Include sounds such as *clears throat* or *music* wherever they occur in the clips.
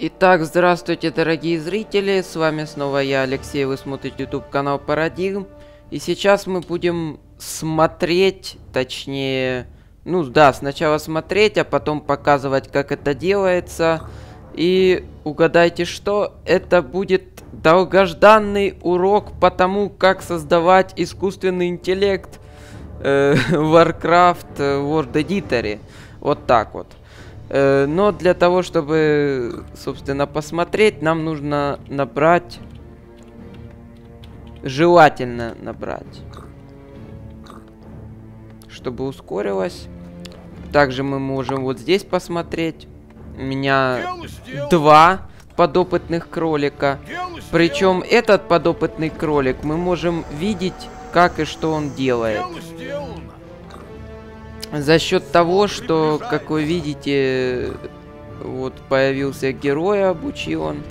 Итак, здравствуйте, дорогие зрители, с вами снова я, Алексей, вы смотрите YouTube канал Парадигм. И сейчас мы будем смотреть, точнее, ну да, сначала смотреть, а потом показывать, как это делается. И угадайте что, это будет долгожданный урок по тому, как создавать искусственный интеллект э, *laughs* Warcraft э, World Editor. Вот так вот. Э, но для того, чтобы, собственно, посмотреть, нам нужно набрать... Желательно набрать. Чтобы ускорилось. Также мы можем вот здесь посмотреть. У меня два подопытных кролика. Причем этот подопытный кролик мы можем видеть, как и что он делает за счет того, что, как вы видите, вот появился герой обучил он.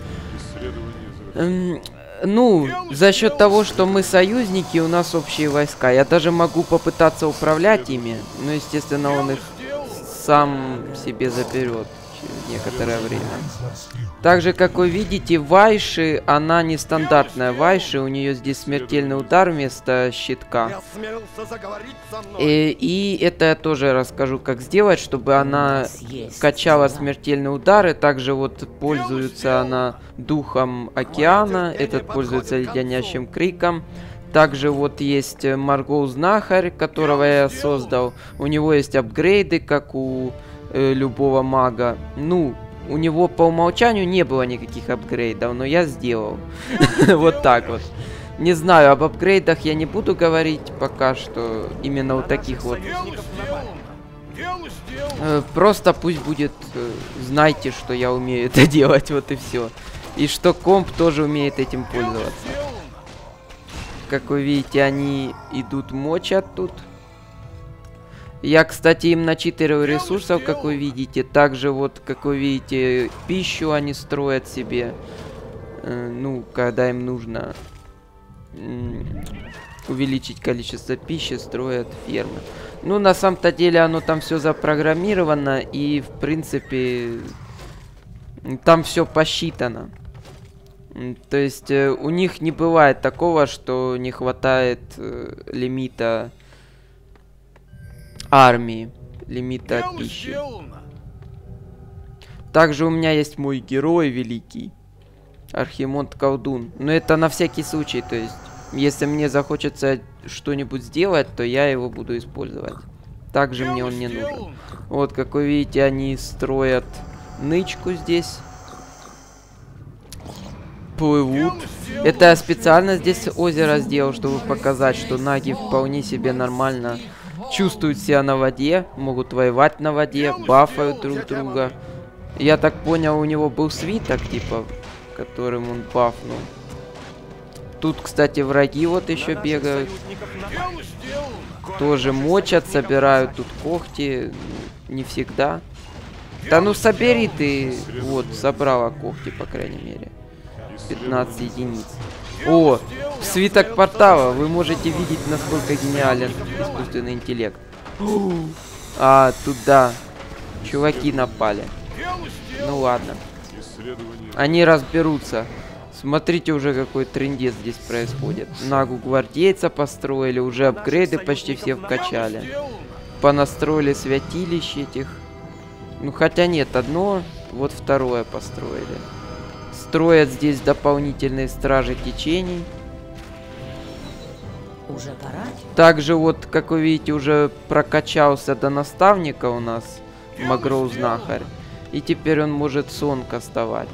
Ну, за счет того, что мы союзники, у нас общие войска. Я даже могу попытаться управлять ими, но, естественно, он их сам себе заберет через некоторое время. Также, как вы видите, Вайши, она нестандартная. Вайши, у нее здесь смертельный удар вместо щитка. И, э, и это я тоже расскажу, как сделать, чтобы она качала смертельный удар. И также вот пользуется она духом океана, этот пользуется леденящим криком. Также вот есть э, Марго Знахарь, которого я создал. У него есть апгрейды, как у э, любого мага. Ну, у него по умолчанию не было никаких апгрейдов, но я сделал. *laughs* Вот так вот. Не знаю, об апгрейдах я не буду говорить пока что именно у таких вот. Э, просто пусть будет, э, знайте, что я умею это *laughs* делать, вот и все. И что комп тоже умеет этим пользоваться. Как вы видите, они идут мочат тут. Я, кстати, им начитываю ресурсов, как вы видите. Также вот, как вы видите, пищу они строят себе. Э, ну, когда им нужно э, увеличить количество пищи, строят фермы. Ну, на самом-то деле, оно там все запрограммировано. И, в принципе, там все посчитано. То есть, э, у них не бывает такого, что не хватает э, лимита армии. лимит от пищи. Также у меня есть мой герой великий. Архимонт Колдун. Но это на всякий случай, то есть, если мне захочется что-нибудь сделать, то я его буду использовать. Также мне он не нужен. Вот, как вы видите, они строят нычку здесь. Плывут. Это я специально здесь озеро сделал, чтобы показать, что наги вполне себе нормально чувствуют себя на воде, могут воевать на воде, бафают друг друга. Я так понял, у него был свиток, типа, которым он бафнул. Тут, кстати, враги вот еще бегают. Тоже мочат, собирают тут когти. Не всегда. Да ну собери ты. Вот, собрала когти, по крайней мере. 15 единиц. О, свиток портала. Вы можете видеть, насколько гениален искусственный интеллект. А, туда. Чуваки напали. Ну ладно. Они разберутся. Смотрите уже, какой трендец здесь происходит. Нагу гвардейца построили, уже апгрейды почти все вкачали. Понастроили святилищ этих. Ну хотя нет, одно, вот второе построили строят здесь дополнительные стражи течений. Уже пора? Также вот, как вы видите, уже прокачался до наставника у нас Магроу Знахарь. И теперь он может сон кастовать.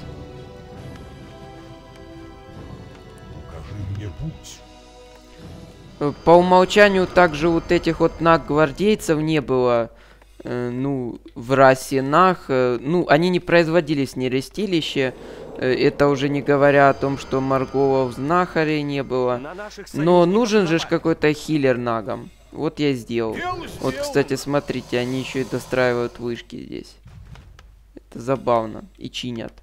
Э, по умолчанию также вот этих вот наг гвардейцев не было. Э, ну, в расе нах. Э, ну, они не производились ни рестилище. Э, это уже не говоря о том, что в Знахаре не было. Но нужен же какой-то Хиллер нагом. Вот я сделал. Вот, кстати, смотрите, они еще и достраивают вышки здесь. Это забавно. И чинят.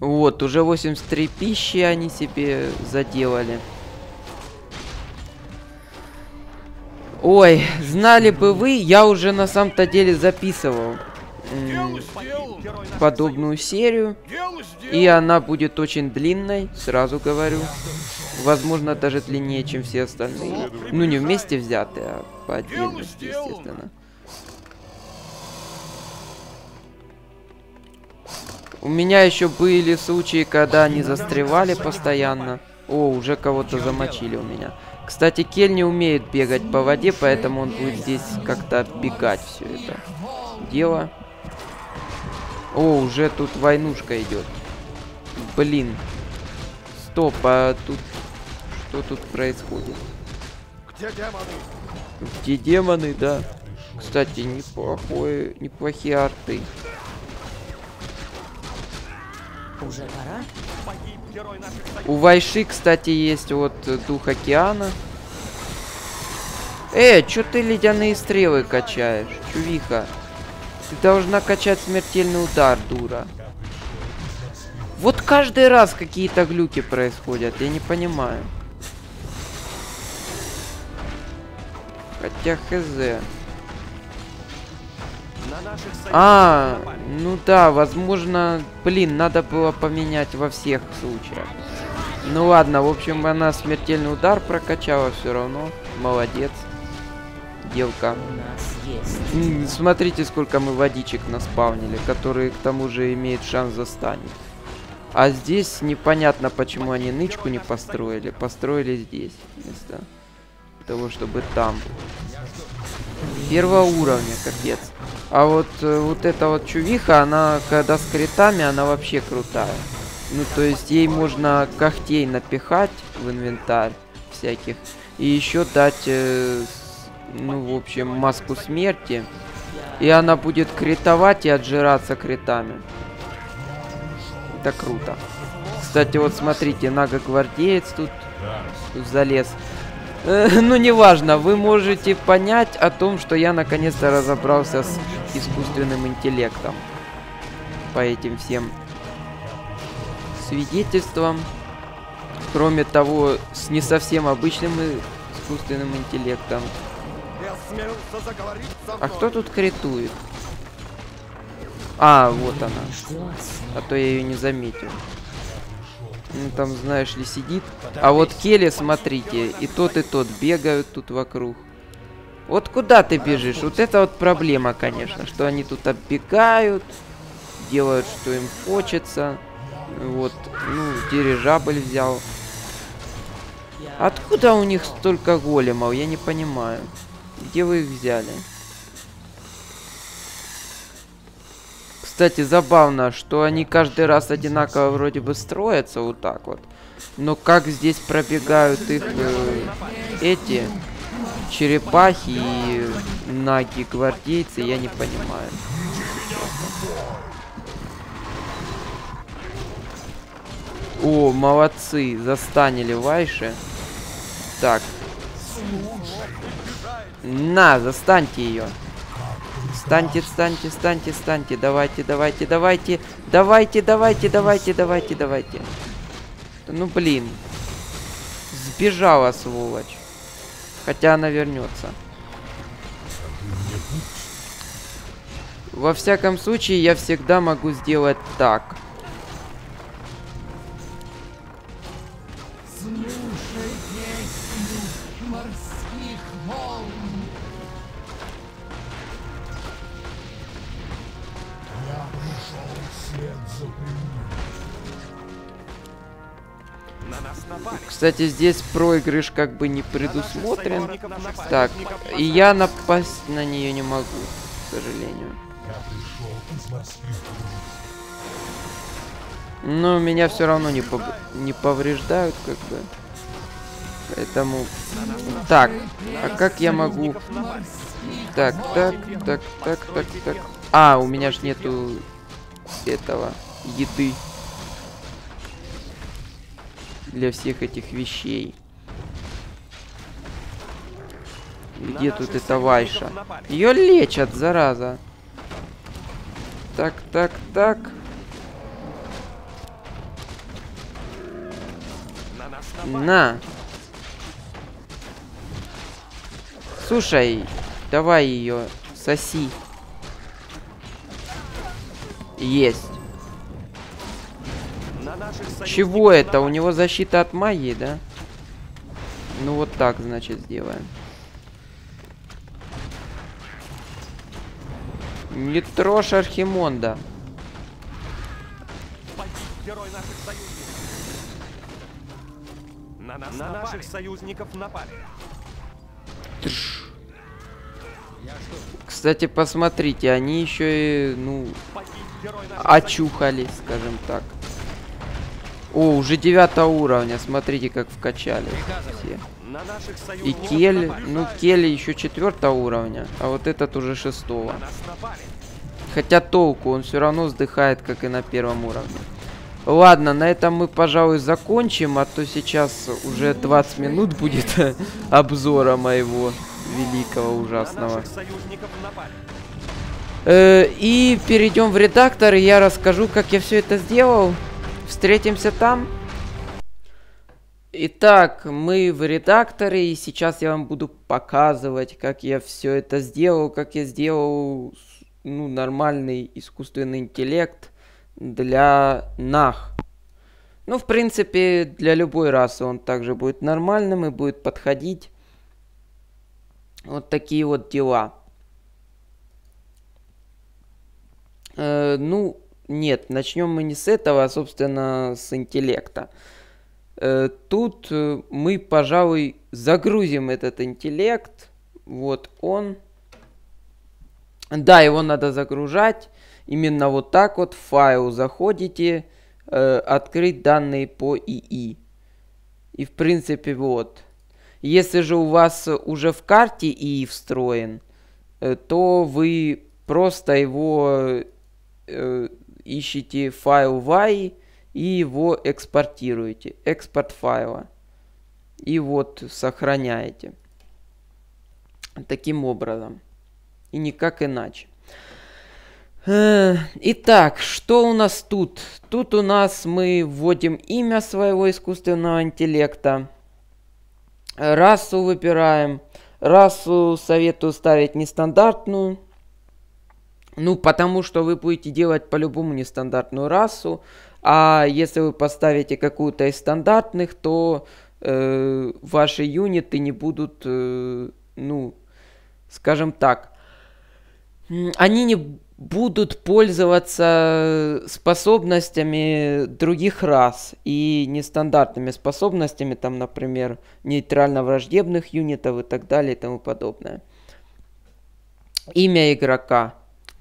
Вот, уже 83 тысячи они себе заделали. Ой, знали бы вы, я уже на самом-то деле записывал подобную серию. И она будет очень длинной, сразу говорю. Возможно, даже длиннее, чем все остальные. Ну, не вместе взятые, а по отдельности, естественно. У меня еще были случаи, когда они застревали постоянно. О, уже кого-то замочили у меня. Кстати, Кель не умеет бегать по воде, поэтому он будет здесь как-то оббегать все это дело. О, уже тут войнушка идет. Блин. Стоп, а тут... Что тут происходит? Где демоны? Где демоны, да. Кстати, неплохой, неплохие арты. Уже пора? У Вайши, кстати, есть вот Дух Океана. Э, чё ты ледяные стрелы качаешь, чувиха? Ты должна качать смертельный удар, дура. Вот каждый раз какие-то глюки происходят, я не понимаю. Хотя хз. А, ну да, возможно, блин, надо было поменять во всех случаях. Ну ладно, в общем, она смертельный удар прокачала все равно. Молодец подделка. Смотрите, сколько мы водичек наспавнили, которые к тому же имеют шанс застанет. А здесь непонятно, почему они нычку не построили. Построили здесь, вместо того, чтобы там. Первого уровня, капец. А вот, э, вот эта вот чувиха, она, когда с критами, она вообще крутая. Ну, то есть ей можно когтей напихать в инвентарь всяких. И еще дать э, ну, в общем, маску смерти. И она будет критовать и отжираться критами. Это круто. Кстати, вот смотрите, Нага-гвардеец тут залез. Э, ну, неважно, вы можете понять о том, что я наконец-то разобрался с искусственным интеллектом. По этим всем свидетельствам. Кроме того, с не совсем обычным искусственным интеллектом осмелился заговорить со мной. А кто тут критует? А, вот она. А то я ее не заметил. Ну, там, знаешь ли, сидит. А вот Келли, смотрите, и тот, и тот бегают тут вокруг. Вот куда ты бежишь? Вот это вот проблема, конечно, что они тут оббегают, делают, что им хочется. Вот, ну, дирижабль взял. Откуда у них столько големов? Я не понимаю. Где вы их взяли? Кстати, забавно, что они каждый раз одинаково вроде бы строятся вот так вот. Но как здесь пробегают их э, эти черепахи и наги гвардейцы, я не понимаю. О, молодцы, застанили вайши. Так. На, застаньте ее. Станьте, станьте, станьте, станьте. Давайте, давайте, давайте. Давайте, давайте, давайте, давайте, давайте. Ну, блин. Сбежала, сволочь. Хотя она вернется. Во всяком случае, я всегда могу сделать так. Так. Кстати, здесь проигрыш как бы не предусмотрен. Так, и я напасть на нее не могу, к сожалению. Но меня все равно не, пов... не повреждают, как бы. Поэтому... Так, а как я могу... Так, так, так, так, так, так. А, у меня же нету этого еды для всех этих вещей. Где На тут эта Вайша? Ее лечат, зараза. Так, так, так. На. На. Слушай, давай ее соси. Есть. Чего это? У него защита от магии, да? Ну вот так, значит, сделаем. Не трожь Архимонда. На, нас на наших союзников напали. Тш. Кстати, посмотрите, они еще и, ну, очухались, скажем так. О, уже 9 уровня. Смотрите, как вкачали все. И Кель, ну Кель еще 4 уровня, а вот этот уже 6. Хотя толку, он все равно сдыхает, как и на первом уровне. Ладно, на этом мы, пожалуй, закончим, а то сейчас уже 20 минут будет *laughs* обзора моего великого ужасного. Э, и перейдем в редактор, и я расскажу, как я все это сделал. Встретимся там. Итак, мы в редакторе, и сейчас я вам буду показывать, как я все это сделал, как я сделал ну, нормальный искусственный интеллект для нах. Ну, в принципе, для любой расы он также будет нормальным и будет подходить. Вот такие вот дела. Э, ну, нет, начнем мы не с этого, а, собственно, с интеллекта. Э, тут э, мы, пожалуй, загрузим этот интеллект. Вот он. Да, его надо загружать. Именно вот так вот в файл заходите, э, открыть данные по ИИ. И в принципе вот. Если же у вас уже в карте ИИ встроен, то вы просто его ищете файл Y и его экспортируете. Экспорт файла. И вот сохраняете. Таким образом. И никак иначе. Э, итак, что у нас тут? Тут у нас мы вводим имя своего искусственного интеллекта. Расу выбираем. Расу советую ставить нестандартную. Ну, потому что вы будете делать по-любому нестандартную расу, а если вы поставите какую-то из стандартных, то э, ваши юниты не будут, э, ну, скажем так, они не будут пользоваться способностями других рас и нестандартными способностями, там, например, нейтрально-враждебных юнитов и так далее и тому подобное. Имя игрока.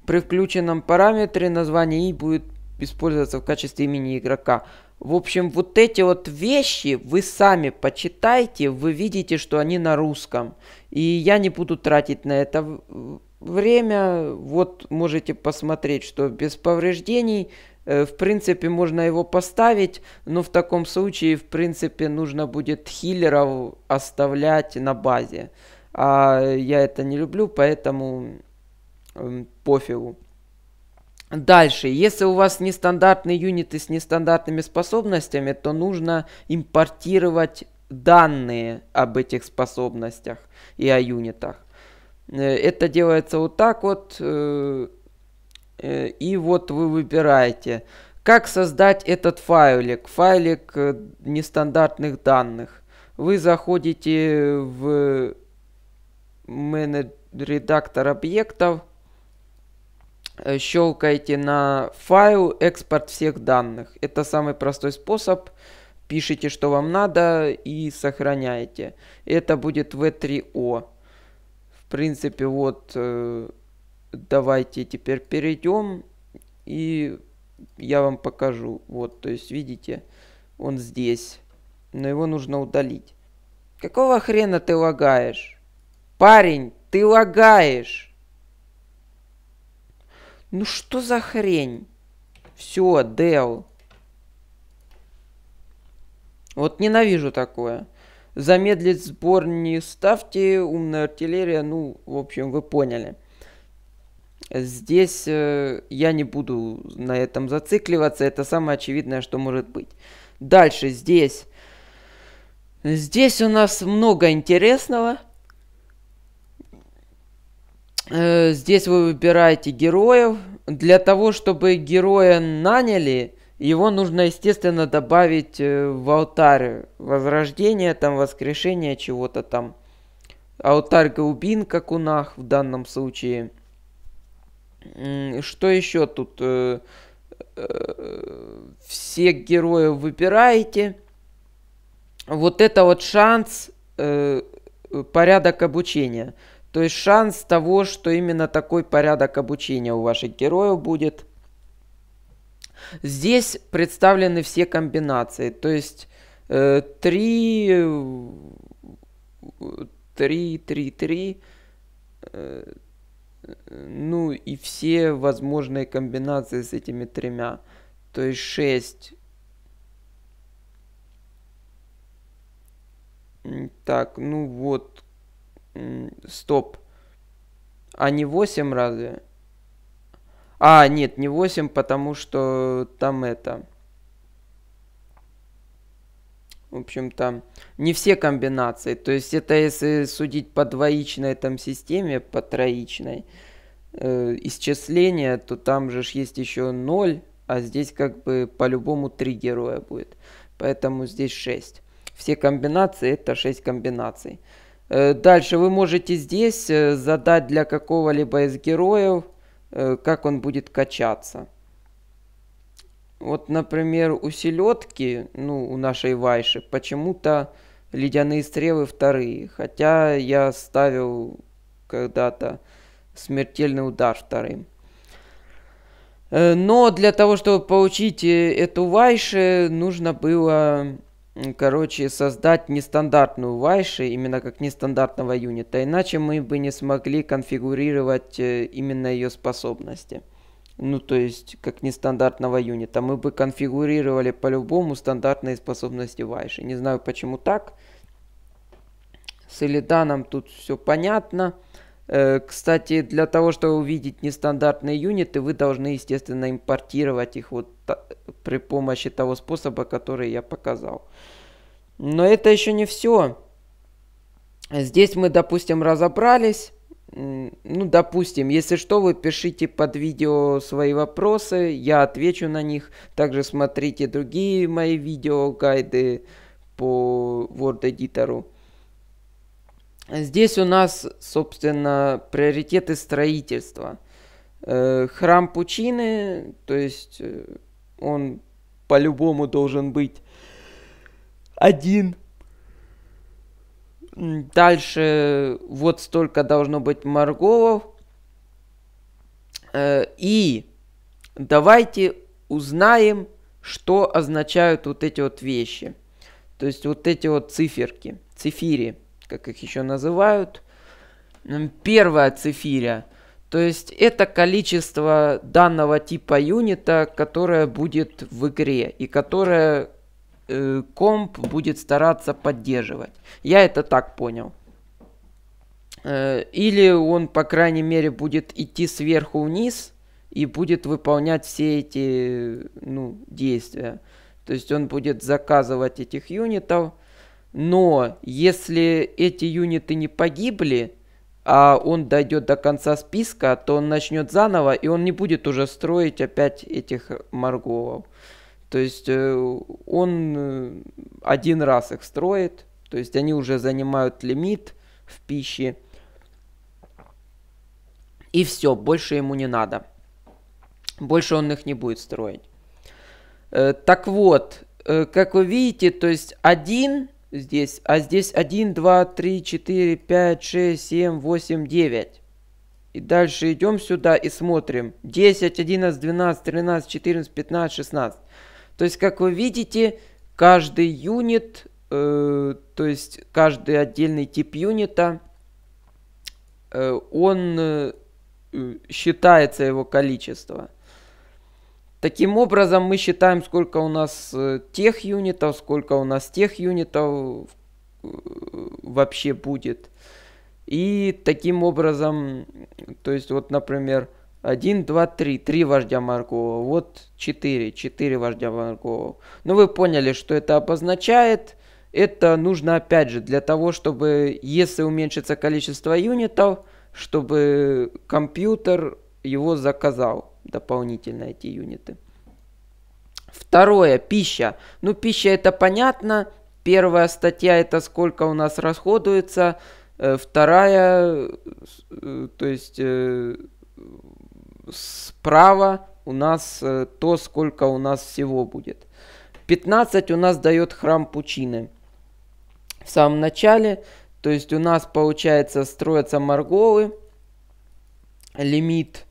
При включенном параметре название и будет использоваться в качестве имени игрока. В общем, вот эти вот вещи вы сами почитайте, вы видите, что они на русском. И я не буду тратить на это время. Вот можете посмотреть, что без повреждений, э, в принципе, можно его поставить. Но в таком случае, в принципе, нужно будет хиллеров оставлять на базе. А я это не люблю, поэтому Эм, пофигу. Дальше, если у вас нестандартные юниты с нестандартными способностями, то нужно импортировать данные об этих способностях и о юнитах. Э, это делается вот так вот, э, э, и вот вы выбираете, как создать этот файлик, файлик нестандартных данных. Вы заходите в менеджер редактор объектов, Э, щелкаете на файл «Экспорт всех данных». Это самый простой способ. Пишите, что вам надо и сохраняете. Это будет V3O. В принципе, вот э, давайте теперь перейдем и я вам покажу. Вот, то есть, видите, он здесь. Но его нужно удалить. Какого хрена ты лагаешь? Парень, ты лагаешь! Ну что за хрень? Все, Дел. Вот ненавижу такое. Замедлить сбор не ставьте, умная артиллерия, ну, в общем, вы поняли. Здесь э, я не буду на этом зацикливаться, это самое очевидное, что может быть. Дальше здесь. Здесь у нас много интересного. Э, здесь вы выбираете героев. Для того, чтобы героя наняли, его нужно, естественно, добавить э, в алтарь возрождения, там, воскрешения чего-то там. Алтарь Гаубин, как у нах в данном случае. Что еще тут? Э, Все героев выбираете. Вот это вот шанс, порядок обучения. То есть шанс того, что именно такой порядок обучения у ваших героев будет. Здесь представлены все комбинации. То есть э, 3, 3, 3, 3. Э, ну и все возможные комбинации с этими тремя. То есть 6. Так, ну вот, Стоп. А не 8 разве? А, нет, не 8, потому что там это... В общем-то, не все комбинации. То есть это если судить по двоичной там системе, по троичной э, исчисления, то там же ж есть еще 0, а здесь как бы по-любому 3 героя будет. Поэтому здесь 6. Все комбинации это 6 комбинаций. Э, дальше вы можете здесь э, задать для какого-либо из героев, э, как он будет качаться. Вот, например, у селедки, ну, у нашей Вайши, почему-то ледяные стрелы вторые. Хотя я ставил когда-то смертельный удар вторым. Но для того, чтобы получить эту Вайши, нужно было короче, создать нестандартную вайши, именно как нестандартного юнита, иначе мы бы не смогли конфигурировать э, именно ее способности. Ну, то есть, как нестандартного юнита. Мы бы конфигурировали по-любому стандартные способности вайши. Не знаю, почему так. С Элиданом тут все понятно. Э, кстати, для того, чтобы увидеть нестандартные юниты, вы должны, естественно, импортировать их вот при помощи того способа, который я показал. Но это еще не все. Здесь мы, допустим, разобрались. Ну, допустим, если что, вы пишите под видео свои вопросы, я отвечу на них. Также смотрите другие мои видео, гайды по Word Editor. Здесь у нас, собственно, приоритеты строительства. Э, храм Пучины, то есть э, он по-любому должен быть один. Дальше вот столько должно быть Марговов. Э, и давайте узнаем, что означают вот эти вот вещи. То есть вот эти вот циферки, цифири как их еще называют, первая цифиря. То есть это количество данного типа юнита, которое будет в игре и которое э, комп будет стараться поддерживать. Я это так понял. Э, или он, по крайней мере, будет идти сверху вниз и будет выполнять все эти ну, действия. То есть он будет заказывать этих юнитов, но если эти юниты не погибли, а он дойдет до конца списка, то он начнет заново, и он не будет уже строить опять этих Марговов. То есть э, он э, один раз их строит, то есть они уже занимают лимит в пище. И все, больше ему не надо. Больше он их не будет строить. Э, так вот, как вы видите, то есть один здесь. А здесь 1, 2, 3, 4, 5, 6, 7, 8, 9. И дальше идем сюда и смотрим. 10, 11, 12, 13, 14, 15, 16. То есть, как вы видите, каждый юнит, э, то есть каждый отдельный тип юнита, э, он э, считается его количество. Таким образом, мы считаем, сколько у нас э, тех юнитов, сколько у нас тех юнитов э, вообще будет. И таким образом, то есть вот, например, 1, 2, 3, 3 вождя Маркова, вот 4, 4 вождя Маркова. Но ну, вы поняли, что это обозначает. Это нужно, опять же, для того, чтобы, если уменьшится количество юнитов, чтобы компьютер его заказал дополнительно эти юниты. Второе, пища. Ну, пища это понятно. Первая статья это сколько у нас расходуется. Э, вторая, э, то есть э, справа у нас то, сколько у нас всего будет. 15 у нас дает храм Пучины. В самом начале, то есть у нас получается строятся Морголы. лимит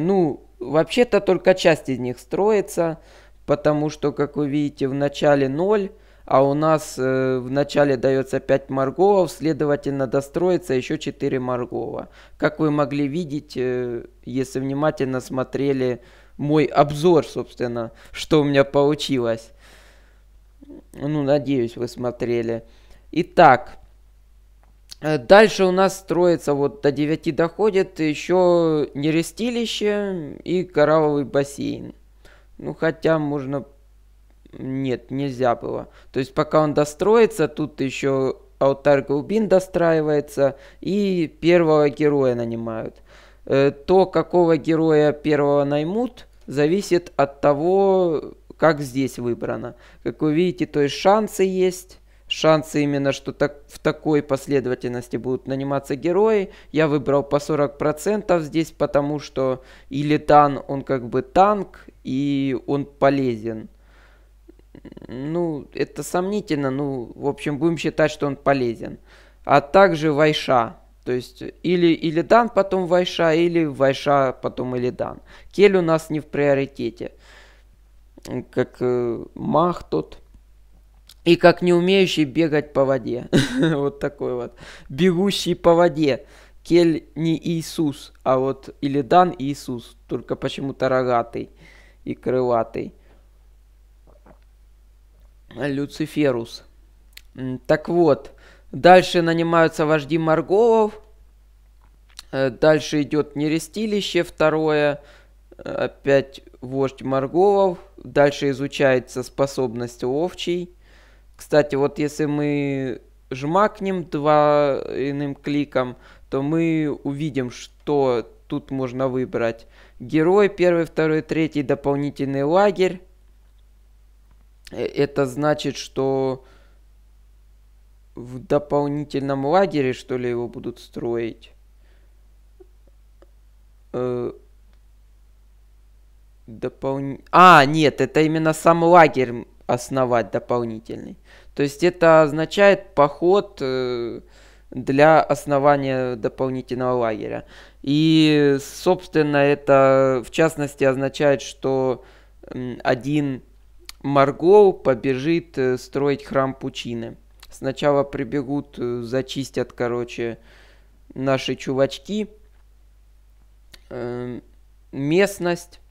ну, вообще-то только часть из них строится, потому что, как вы видите, в начале 0, а у нас э, в начале дается 5 морговов, следовательно, достроится еще 4 моргова. Как вы могли видеть, э, если внимательно смотрели мой обзор, собственно, что у меня получилось. Ну, надеюсь, вы смотрели. Итак, Э, дальше у нас строится, вот до 9 доходит, еще нерестилище и коралловый бассейн. Ну, хотя можно... Нет, нельзя было. То есть, пока он достроится, тут еще алтарь глубин достраивается, и первого героя нанимают. Э, то, какого героя первого наймут, зависит от того, как здесь выбрано. Как вы видите, то есть шансы есть, шансы именно, что так, в такой последовательности будут наниматься герои. Я выбрал по 40% здесь, потому что и он как бы танк, и он полезен. Ну, это сомнительно, ну, в общем, будем считать, что он полезен. А также Вайша. То есть, или, Илидан потом Вайша, или Вайша, потом Илидан. Дан. Кель у нас не в приоритете. Как э, Мах тот. И как не умеющий бегать по воде. *laughs* вот такой вот. Бегущий по воде. Кель не Иисус, а вот или Дан Иисус. Только почему-то рогатый и крылатый. Люциферус. Так вот, дальше нанимаются вожди Марголов, э, Дальше идет нерестилище, второе, опять вождь Марголов, Дальше изучается способность овчий. Кстати, вот если мы жмакнем два иным кликом, то мы увидим, что тут можно выбрать. Герой, первый, второй, третий, дополнительный лагерь. Э, это значит, что в дополнительном лагере, что ли, его будут строить. Э, допол... А, нет, это именно сам лагерь основать дополнительный. То есть это означает поход э, для основания дополнительного лагеря. И, собственно, это в частности означает, что один Маргол побежит э, строить храм Пучины. Сначала прибегут, э, зачистят, короче, наши чувачки местность,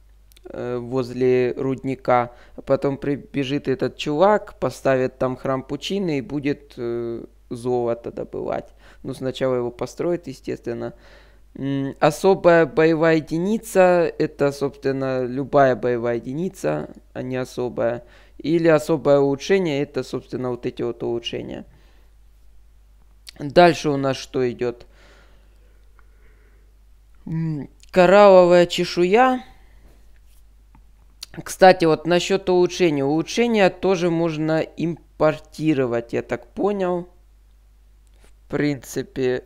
Э, возле рудника, потом прибежит этот чувак, поставит там храм пучины и будет э, золото добывать. Но ну, сначала его построит, естественно. Особая боевая единица – это, собственно, любая боевая единица, а не особая. Или особое улучшение – это, собственно, вот эти вот улучшения. Дальше у нас что идет? Коралловая чешуя – кстати, вот насчет улучшения. Улучшения тоже можно импортировать, я так понял. В принципе.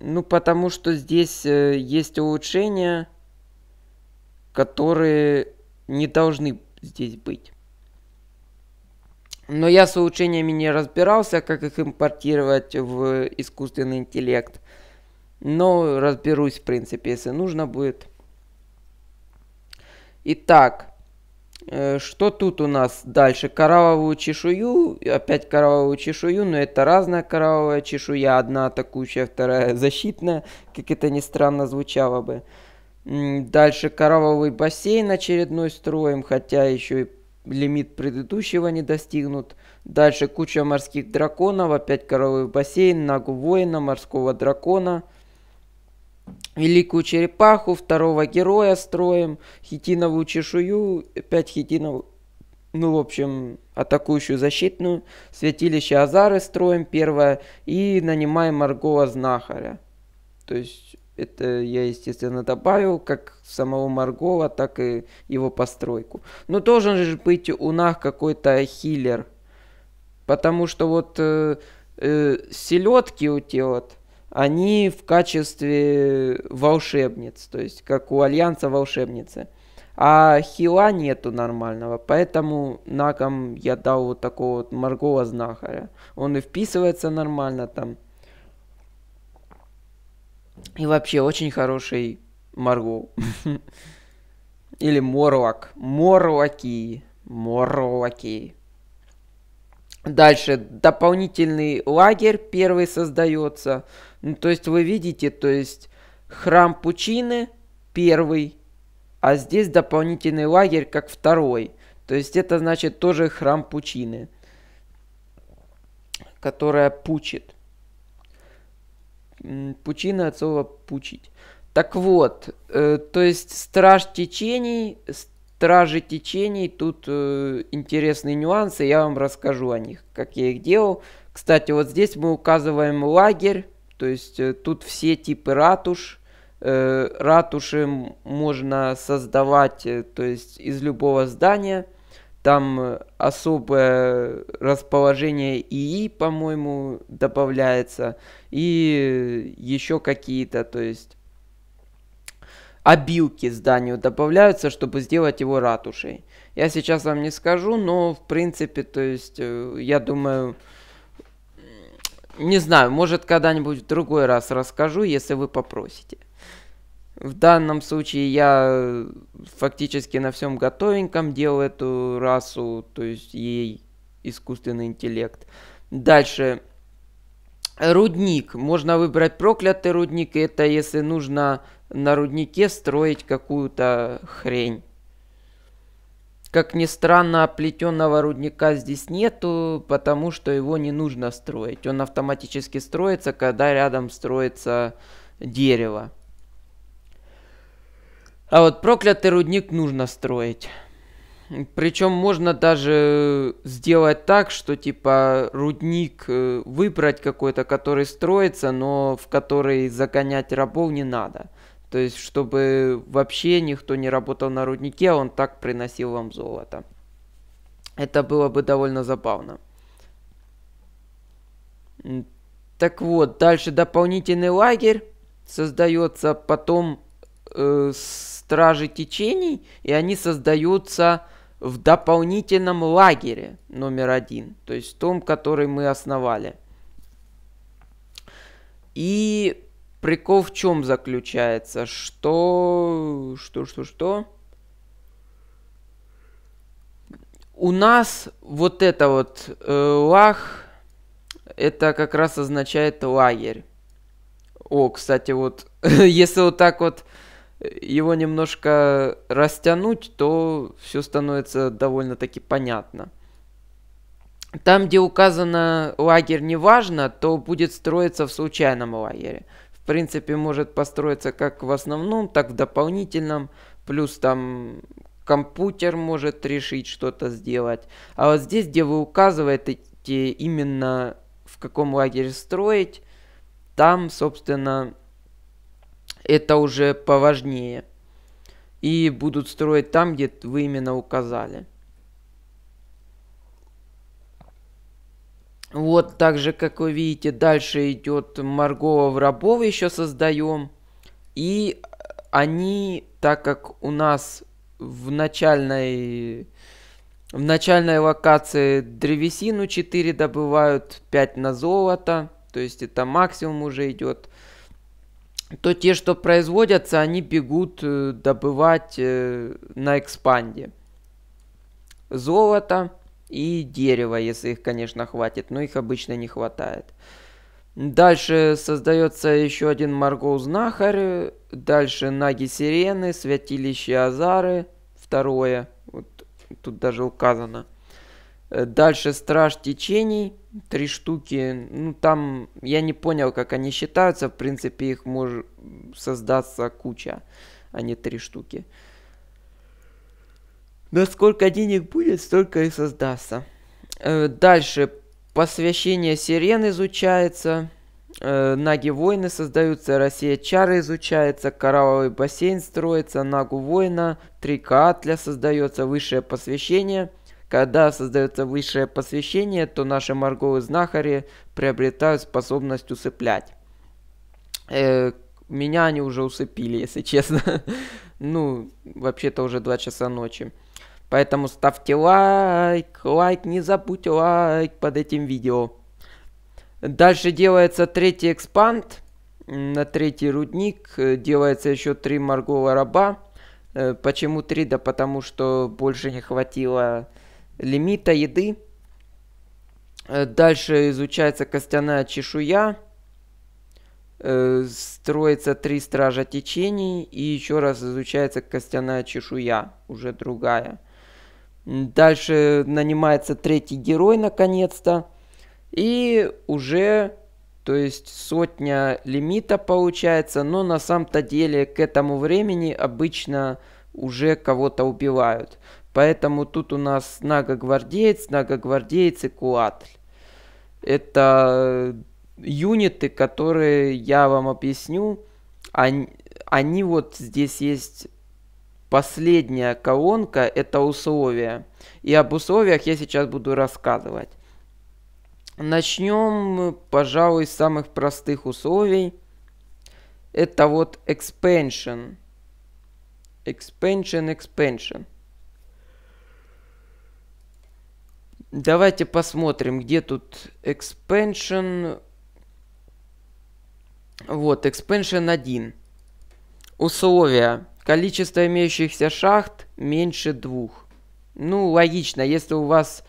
Ну, потому что здесь э, есть улучшения, которые не должны здесь быть. Но я с улучшениями не разбирался, как их импортировать в искусственный интеллект. Но разберусь, в принципе, если нужно будет. Итак, э, что тут у нас дальше? Коралловую чешую, опять коралловую чешую, но это разная коралловая чешуя, одна атакующая, вторая *laughs* защитная, как это ни странно звучало бы. Дальше коралловый бассейн очередной строим, хотя еще и лимит предыдущего не достигнут. Дальше куча морских драконов, опять коралловый бассейн, нагу воина, морского дракона – великую черепаху, второго героя строим, хитиновую чешую, 5 хитинов, ну, в общем, атакующую защитную, святилище Азары строим первое и нанимаем Маргова Знахаря. То есть это я, естественно, добавил как самого Маргова, так и его постройку. Но должен же быть у нас какой-то хиллер. Потому что вот э, э, селедки у те вот, они в качестве волшебниц, то есть как у Альянса волшебницы. А хила нету нормального, поэтому Накам я дал вот такого вот Маргова знахаря. Он и вписывается нормально там. И вообще очень хороший Маргов. *laughs* Или Морлок. Морлоки. Морлоки. Дальше дополнительный лагерь первый создается. Ну, то есть вы видите, то есть храм Пучины первый, а здесь дополнительный лагерь как второй. То есть это значит тоже храм Пучины, которая пучит. Пучина от слова пучить. Так вот, э, то есть страж течений, Стражи течений, тут э, интересные нюансы, я вам расскажу о них, как я их делал. Кстати, вот здесь мы указываем лагерь, то есть э, тут все типы ратуш. Э, ратуши можно создавать, э, то есть из любого здания. Там э, особое расположение ИИ, по-моему, добавляется. И э, еще какие-то, то есть обилки зданию добавляются, чтобы сделать его ратушей. Я сейчас вам не скажу, но в принципе, то есть, э, я думаю, не знаю, может когда-нибудь в другой раз расскажу, если вы попросите. В данном случае я э, фактически на всем готовеньком делал эту расу, то есть ей искусственный интеллект. Дальше. Рудник. Можно выбрать проклятый рудник. Это если нужно на руднике строить какую-то хрень. Как ни странно, плетенного рудника здесь нету, потому что его не нужно строить. Он автоматически строится, когда рядом строится дерево. А вот проклятый рудник нужно строить. Причем можно даже сделать так, что типа рудник э, выбрать какой-то, который строится, но в который загонять рабов не надо. То есть, чтобы вообще никто не работал на руднике, а он так приносил вам золото. Это было бы довольно забавно. Так вот, дальше дополнительный лагерь создается, потом э, стражи течений, и они создаются в дополнительном лагере номер один, то есть в том, который мы основали. И прикол в чем заключается? Что... Что, что, что? У нас вот это вот э, лах, это как раз означает лагерь. О, кстати, вот, *laughs* если вот так вот его немножко растянуть, то все становится довольно-таки понятно. Там, где указано лагерь неважно, то будет строиться в случайном лагере в принципе, может построиться как в основном, так в дополнительном. Плюс там компьютер может решить что-то сделать. А вот здесь, где вы указываете именно в каком лагере строить, там, собственно, это уже поважнее. И будут строить там, где вы именно указали. Вот так же, как вы видите, дальше идет Марго рабов еще создаем. И они, так как у нас в начальной, в начальной локации древесину 4 добывают, 5 на золото, то есть это максимум уже идет, то те, что производятся, они бегут э, добывать э, на экспанде золото и дерево, если их, конечно, хватит, но их обычно не хватает. Дальше создается еще один Маргоу Знахарь, дальше Наги Сирены, Святилище Азары, второе, вот тут даже указано. Дальше Страж Течений, три штуки, ну там я не понял, как они считаются, в принципе их может создаться куча, а не три штуки. Но сколько денег будет, столько и создастся. Э, дальше. Посвящение сирен изучается. Э, наги воины создаются, Россия чары изучается, коралловый бассейн строится, нагу воина, трика атля создается, высшее посвящение. Когда создается высшее посвящение, то наши морговые знахари приобретают способность усыплять. Э, меня они уже усыпили, если честно. *laughs* ну, вообще-то уже 2 часа ночи. Поэтому ставьте лайк, лайк, не забудь лайк под этим видео. Дальше делается третий экспанд. На третий рудник э, делается еще три Маргола раба. Э, почему три? Да потому что больше не хватило лимита еды. Э, дальше изучается костяная чешуя. Строится три стража течений. И еще раз изучается костяная чешуя, уже другая. Дальше нанимается третий герой наконец-то. И уже, то есть сотня лимита получается, но на самом-то деле к этому времени обычно уже кого-то убивают. Поэтому тут у нас нагогвардеец, нагогвардеец и куатль. Это юниты, которые я вам объясню. Они, они вот здесь есть Последняя колонка – это условия. И об условиях я сейчас буду рассказывать. Начнем, пожалуй, с самых простых условий. Это вот expansion. Expansion, expansion. Давайте посмотрим, где тут expansion. Вот, expansion 1. Условия. Количество имеющихся шахт меньше двух. Ну, логично, если у вас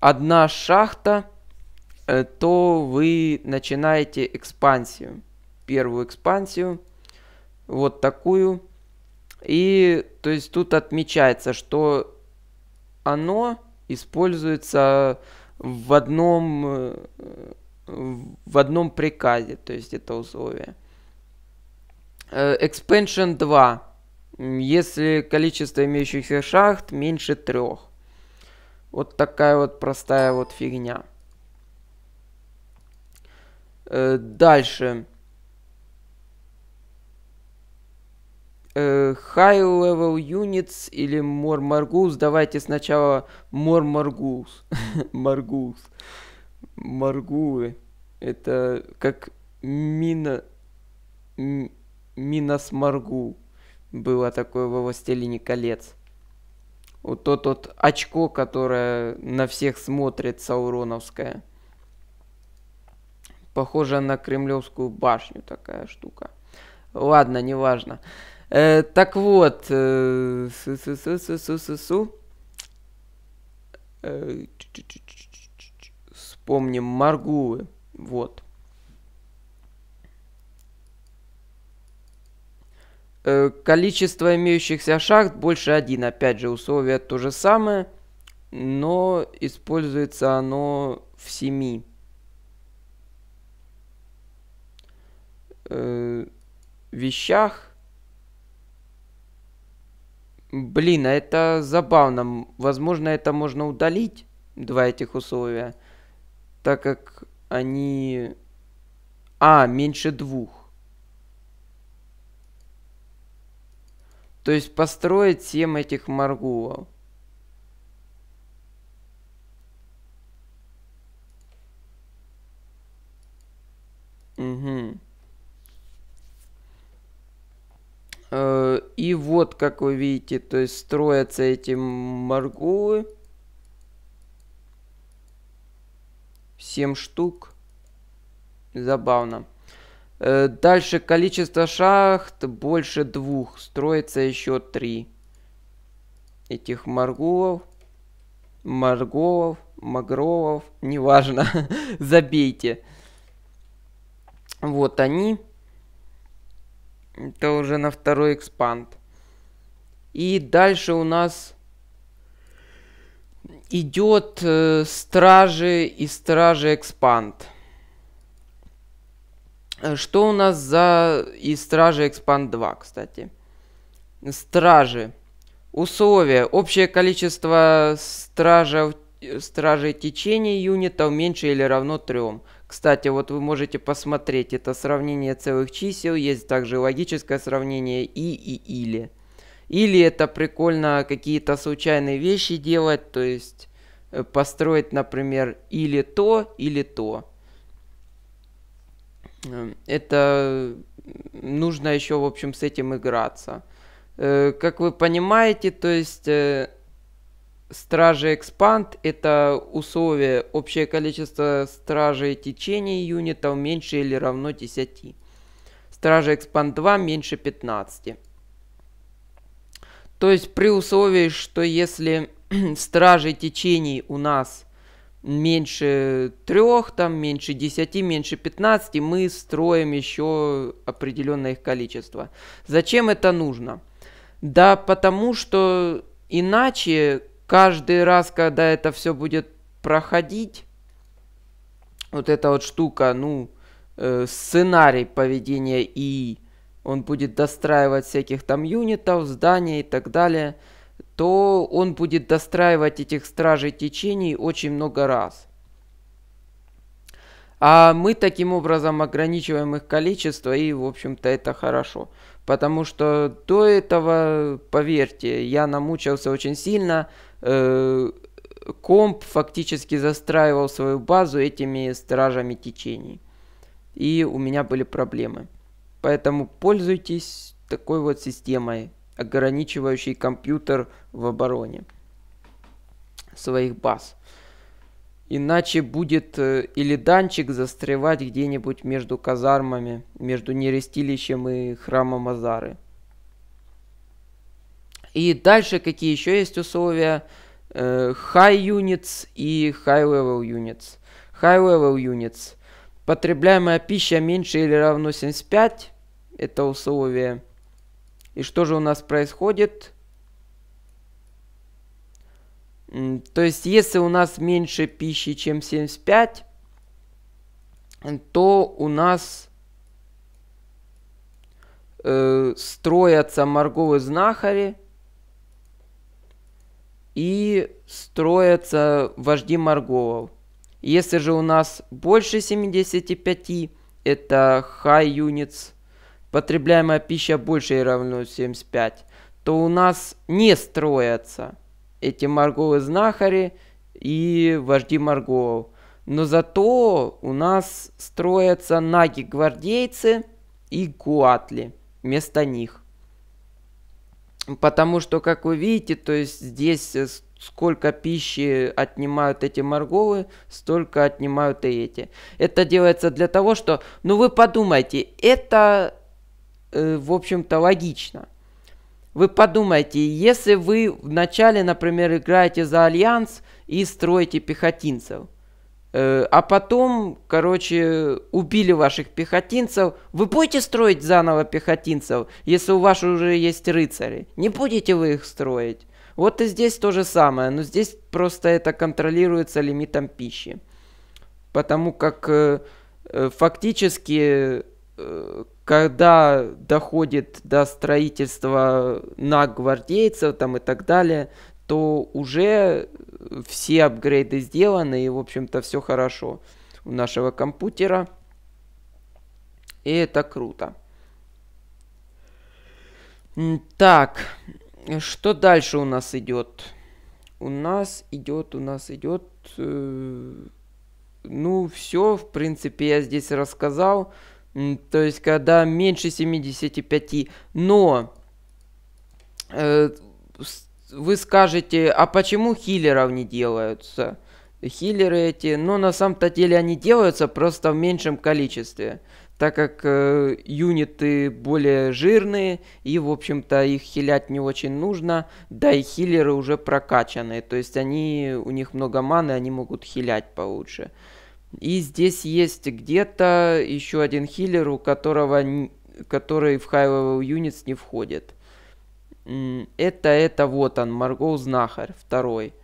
одна шахта, э, то вы начинаете экспансию. Первую экспансию, вот такую. И, то есть, тут отмечается, что оно используется в одном, э, в одном приказе, то есть это условие. Э, Expansion 2 если количество имеющихся шахт меньше трех. Вот такая вот простая вот фигня. Э, дальше. Э, high level units или more margus. Давайте сначала more margus. *laughs* margus. Маргулы. Это как мина... Минас Маргул было такое во «Властелине колец». Вот тот вот очко, которое на всех смотрит, сауроновское. Похоже на кремлевскую башню такая штука. Ладно, неважно. Э, так вот. Э, су су су су су су су э, Вспомним Маргулы. Вот. Э, количество имеющихся шахт больше один, Опять же, условие то же самое, но используется оно в семи э, вещах. Блин, а это забавно. Возможно, это можно удалить, два этих условия, так как они... А, меньше двух. То есть построить 7 этих маргулов. Угу. И вот, как вы видите, то есть строятся эти маргулы. 7 штук. Забавно. Э, дальше количество шахт больше двух. Строится еще три. Этих моргулов. Морголов, Магровов, неважно, *laughs* забейте. Вот они. Это уже на второй экспанд. И дальше у нас идет э, стражи и стражи экспанд. Э, что у нас за и Стражи Expand 2, кстати? Стражи. Условия. Общее количество э, стражей, стражей течения юнитов меньше или равно 3. Кстати, вот вы можете посмотреть, это сравнение целых чисел, есть также логическое сравнение и и или. Или это прикольно какие-то случайные вещи делать, то есть э, построить, например, или то, или то. Эм, это нужно еще, в общем, с этим играться. Э, как вы понимаете, то есть э, стражи экспанд это условие общее количество стражей течений юнитов меньше или равно 10. Стражи экспанд 2 меньше 15. То есть при условии, что если *clears throat* стражи течений у нас меньше трех, там меньше 10, меньше 15, мы строим еще определенное их количество. Зачем это нужно? Да потому что иначе каждый раз, когда это все будет проходить, вот эта вот штука, ну, э, сценарий поведения и он будет достраивать всяких там юнитов, зданий и так далее – то он будет достраивать этих стражей течений очень много раз. А мы таким образом ограничиваем их количество, и, в общем-то, это хорошо. Потому что до этого, поверьте, я намучился очень сильно. Э, комп фактически застраивал свою базу этими стражами течений. И у меня были проблемы. Поэтому пользуйтесь такой вот системой ограничивающий компьютер в обороне своих баз. Иначе будет э, или данчик застревать где-нибудь между казармами, между нерестилищем и храмом Азары. И дальше какие еще есть условия? Э, high units и high level units. High level units. Потребляемая пища меньше или равно 75. Это условие. И что же у нас происходит? То есть, если у нас меньше пищи, чем 75, то у нас э, строятся морговые знахари и строятся вожди морговов. Если же у нас больше 75, это high units – потребляемая пища больше и равно 75, то у нас не строятся эти морговые знахари и вожди морговов. Но зато у нас строятся наги-гвардейцы и гуатли вместо них. Потому что, как вы видите, то есть здесь э, сколько пищи отнимают эти морговы, столько отнимают и эти. Это делается для того, что, ну вы подумайте, это Э, в общем-то, логично. Вы подумайте, если вы вначале, например, играете за Альянс и строите пехотинцев, э, а потом, короче, убили ваших пехотинцев, вы будете строить заново пехотинцев, если у вас уже есть рыцари? Не будете вы их строить. Вот и здесь то же самое, но здесь просто это контролируется лимитом пищи. Потому как э, э фактически когда доходит до строительства на гвардейцев там и так далее, то уже все апгрейды сделаны и, в общем-то, все хорошо у нашего компьютера. И это круто. Так, что дальше у нас идет? У нас идет, у нас идет... Э, ну, все, в принципе, я здесь рассказал. То есть, когда меньше 75. Но э, вы скажете, а почему хиллеров не делаются? Хиллеры эти, но ну, на самом-то деле они делаются просто в меньшем количестве, так как э, юниты более жирные, и, в общем-то, их хилять не очень нужно, да и хиллеры уже прокачаны, то есть они, у них много маны, они могут хилять получше. Э, и здесь есть где-то еще один хиллер, у которого, который в High-Level не входит. Это, это вот он, Маргоу Знахарь, второй.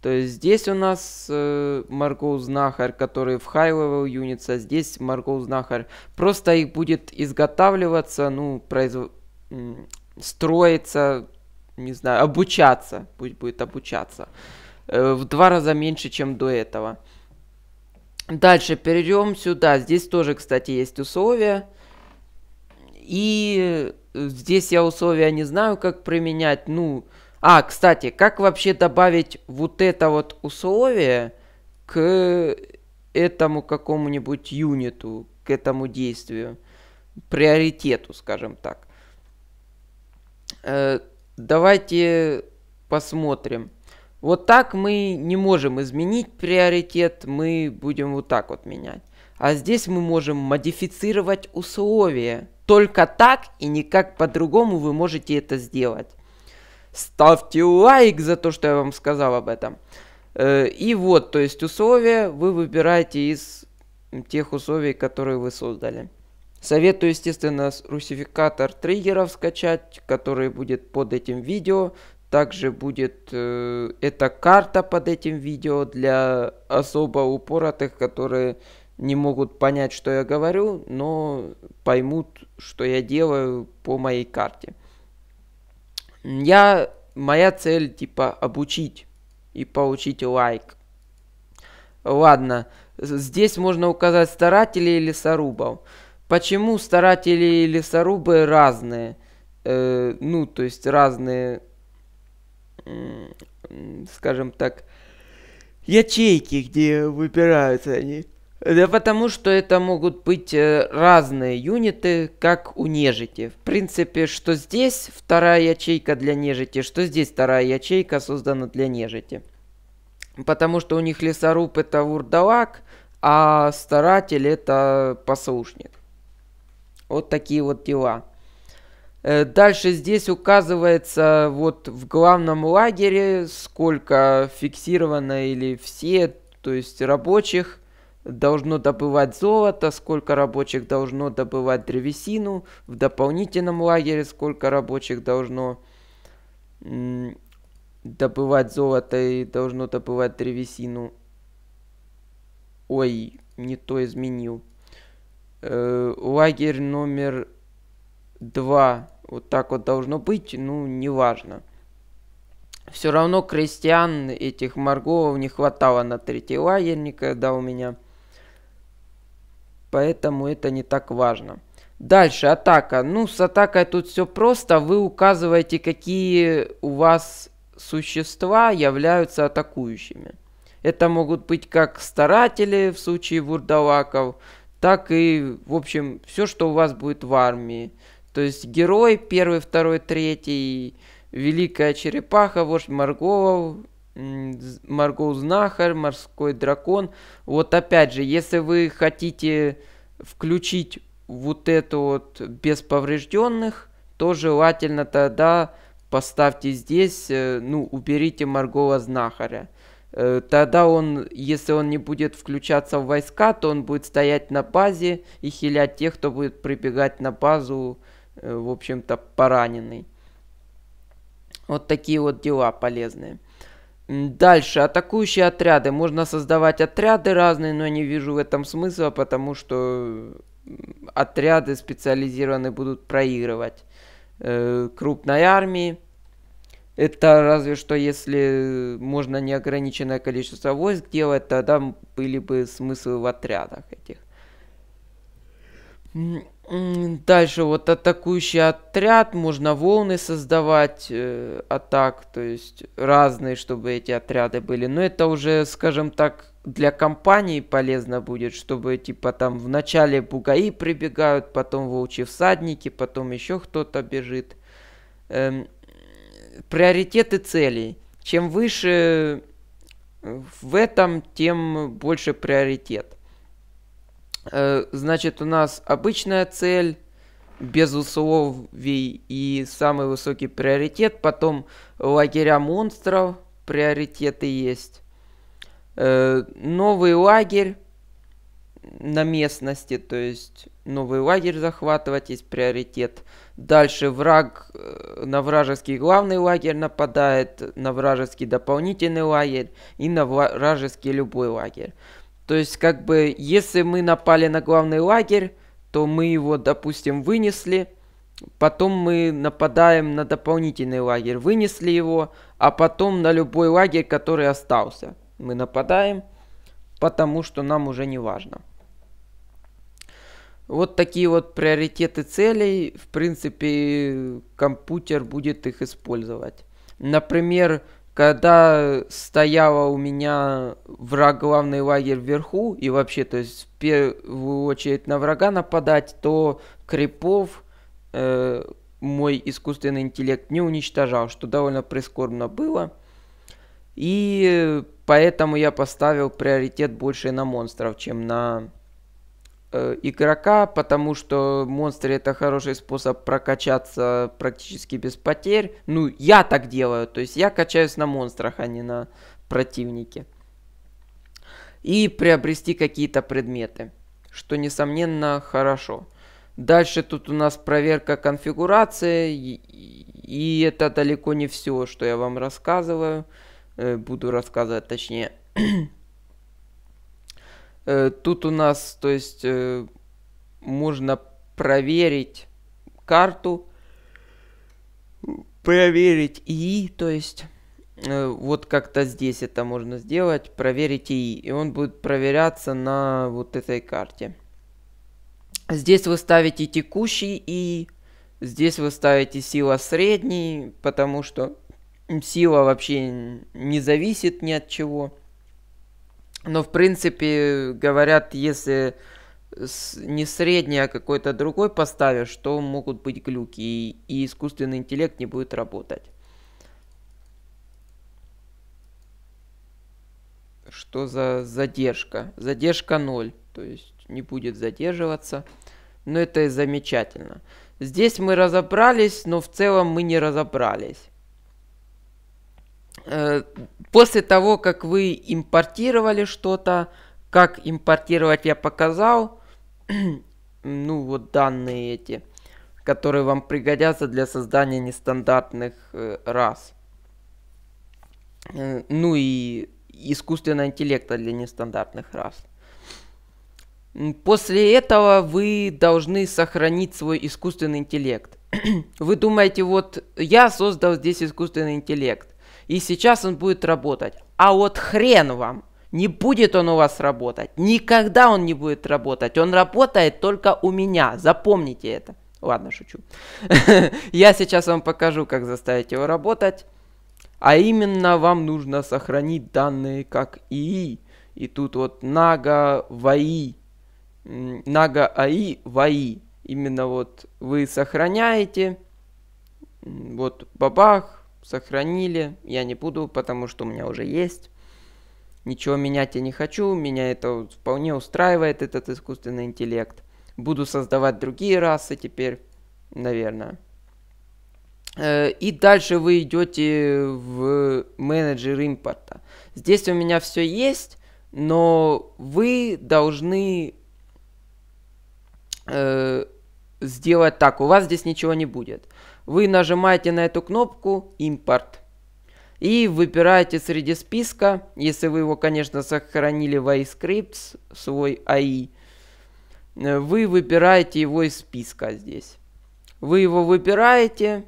То есть здесь у нас э, Маргоу Знахарь, который в High-Level а здесь Маргоу Знахарь. Просто их будет изготавливаться, ну, произв... строиться, не знаю, обучаться, пусть будет обучаться, э, в два раза меньше, чем до этого. Дальше перейдем сюда. Здесь тоже, кстати, есть условия. И э, здесь я условия не знаю, как применять. Ну, а, кстати, как вообще добавить вот это вот условие к этому какому-нибудь юниту, к этому действию, приоритету, скажем так. Э, давайте посмотрим. Вот так мы не можем изменить приоритет, мы будем вот так вот менять. А здесь мы можем модифицировать условия. Только так и никак по-другому вы можете это сделать. Ставьте лайк за то, что я вам сказал об этом. Э, и вот, то есть условия вы выбираете из тех условий, которые вы создали. Советую, естественно, русификатор триггеров скачать, который будет под этим видео. Также будет э, эта карта под этим видео для особо упоротых, которые не могут понять, что я говорю, но поймут, что я делаю по моей карте. Я, моя цель типа обучить и получить лайк. Ладно, здесь можно указать старатели или сорубов. Почему старатели и лесорубы разные? Э, ну, то есть разные скажем так, ячейки, где выбираются они. Да потому что это могут быть э, разные юниты, как у нежити. В принципе, что здесь вторая ячейка для нежити, что здесь вторая ячейка создана для нежити. Потому что у них лесоруб это вурдалак, а старатель это послушник. Вот такие вот дела. Э, дальше здесь указывается вот в главном лагере, сколько фиксировано или все, то есть рабочих должно добывать золото, сколько рабочих должно добывать древесину, в дополнительном лагере сколько рабочих должно добывать золото и должно добывать древесину. Ой, не то изменил. Э, лагерь номер два вот так вот должно быть, ну, неважно. Все равно крестьян этих Моргов не хватало на третий лагерник, никогда у меня. Поэтому это не так важно. Дальше, атака. Ну, с атакой тут все просто. Вы указываете, какие у вас существа являются атакующими. Это могут быть как старатели в случае вурдалаков, так и, в общем, все, что у вас будет в армии. То есть герой первый, второй, третий, великая черепаха, вождь Маргоу, Маргоу Знахарь, морской дракон. Вот опять же, если вы хотите включить вот это вот без поврежденных, то желательно тогда поставьте здесь, э, ну, уберите Маргова Знахаря. Э, тогда он, если он не будет включаться в войска, то он будет стоять на базе и хилять тех, кто будет прибегать на базу Э, в общем-то, пораненный. Вот такие вот дела полезные. Дальше, атакующие отряды. Можно создавать отряды разные, но я не вижу в этом смысла, потому что отряды специализированные будут проигрывать э, крупной армии. Это разве что если можно неограниченное количество войск делать, тогда были бы смыслы в отрядах этих. Дальше вот атакующий отряд, можно волны создавать э, атак, то есть разные, чтобы эти отряды были. Но это уже, скажем так, для компании полезно будет, чтобы типа там вначале бугаи прибегают, потом волчьи всадники, потом еще кто-то бежит. Эм, приоритеты целей. Чем выше э, в этом, тем больше приоритет. Э, значит, у нас обычная цель, без условий и самый высокий приоритет. Потом лагеря монстров, приоритеты есть. Э, новый лагерь на местности, то есть новый лагерь захватывать есть приоритет. Дальше враг э, на вражеский главный лагерь нападает, на вражеский дополнительный лагерь и на вражеский любой лагерь. То есть, как бы, если мы напали на главный лагерь, то мы его, допустим, вынесли, потом мы нападаем на дополнительный лагерь, вынесли его, а потом на любой лагерь, который остался. Мы нападаем, потому что нам уже не важно. Вот такие вот приоритеты целей, в принципе, компьютер будет их использовать. Например, когда стояла у меня враг главный лагерь вверху, и вообще, то есть в первую очередь на врага нападать, то крипов э, мой искусственный интеллект не уничтожал, что довольно прискорбно было. И поэтому я поставил приоритет больше на монстров, чем на Э, игрока, потому что монстры это хороший способ прокачаться практически без потерь. Ну, я так делаю, то есть я качаюсь на монстрах, а не на противнике. И приобрести какие-то предметы, что несомненно хорошо. Дальше тут у нас проверка конфигурации, и это далеко не все, что я вам рассказываю, э, буду рассказывать точнее. *clears throat* Э, тут у нас, то есть, э, можно проверить карту, проверить и, то есть, э, вот как-то здесь это можно сделать, проверить и, и он будет проверяться на вот этой карте. Здесь вы ставите текущий и, здесь вы ставите сила средний, потому что сила вообще не зависит ни от чего. Но, в принципе, говорят, если не средний, а какой-то другой поставишь, то могут быть глюки, и, и искусственный интеллект не будет работать. Что за задержка? Задержка 0, то есть не будет задерживаться. Но это и замечательно. Здесь мы разобрались, но в целом мы не разобрались. Э, после того, как вы импортировали что-то, как импортировать я показал, *clears throat* ну вот данные эти, которые вам пригодятся для создания нестандартных э, рас. Э, ну и искусственного интеллекта для нестандартных рас. После этого вы должны сохранить свой искусственный интеллект. *clears throat* вы думаете, вот я создал здесь искусственный интеллект и сейчас он будет работать. А вот хрен вам! Не будет он у вас работать. Никогда он не будет работать. Он работает только у меня. Запомните это. Ладно, шучу. *laughs* Я сейчас вам покажу, как заставить его работать. А именно вам нужно сохранить данные как ИИ. И тут вот нага VAI. нага аи VAI. Именно вот вы сохраняете. Вот бабах сохранили, я не буду, потому что у меня уже есть. Ничего менять я не хочу, меня это вполне устраивает, этот искусственный интеллект. Буду создавать другие расы теперь, наверное. Э, и дальше вы идете в менеджер импорта. Здесь у меня все есть, но вы должны э, сделать так. У вас здесь ничего не будет вы нажимаете на эту кнопку «Импорт» и выбираете среди списка, если вы его, конечно, сохранили в iScripts, свой AI, вы выбираете его из списка здесь. Вы его выбираете,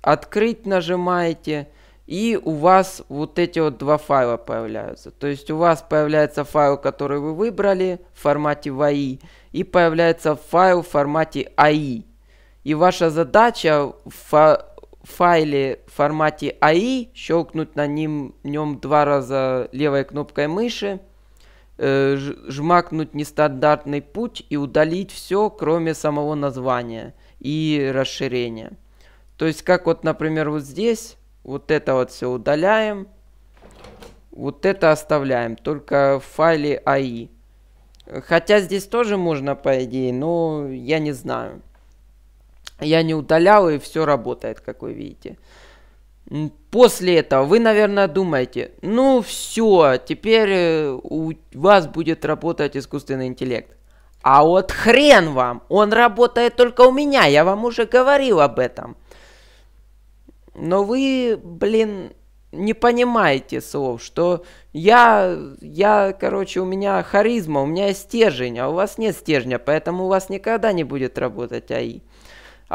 открыть нажимаете, и у вас вот эти вот два файла появляются. То есть у вас появляется файл, который вы выбрали в формате VI, и появляется файл в формате AI. И ваша задача в файле в формате AI щелкнуть на ним, нем два раза левой кнопкой мыши, э, жмакнуть нестандартный путь и удалить все, кроме самого названия и расширения. То есть, как вот, например, вот здесь, вот это вот все удаляем, вот это оставляем, только в файле AI. Хотя здесь тоже можно, по идее, но я не знаю. Я не удалял, и все работает, как вы видите. После этого вы, наверное, думаете, ну все, теперь э, у вас будет работать искусственный интеллект. А вот хрен вам, он работает только у меня, я вам уже говорил об этом. Но вы, блин, не понимаете слов, что я, я, короче, у меня харизма, у меня есть стержень, а у вас нет стержня, поэтому у вас никогда не будет работать АИ.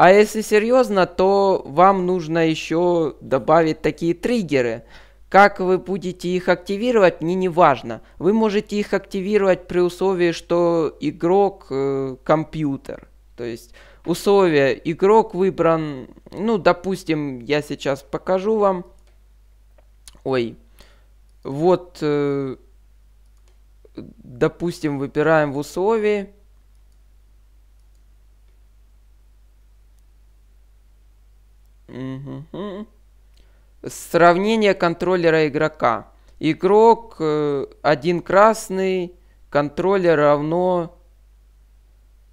А если серьезно, то вам нужно еще добавить такие триггеры. Как вы будете их активировать, мне не важно. Вы можете их активировать при условии, что игрок э, компьютер. То есть условие игрок выбран, ну, допустим, я сейчас покажу вам. Ой, вот, э, допустим, выбираем в условии Сравнение контроллера игрока. Игрок э, один красный, контроллер равно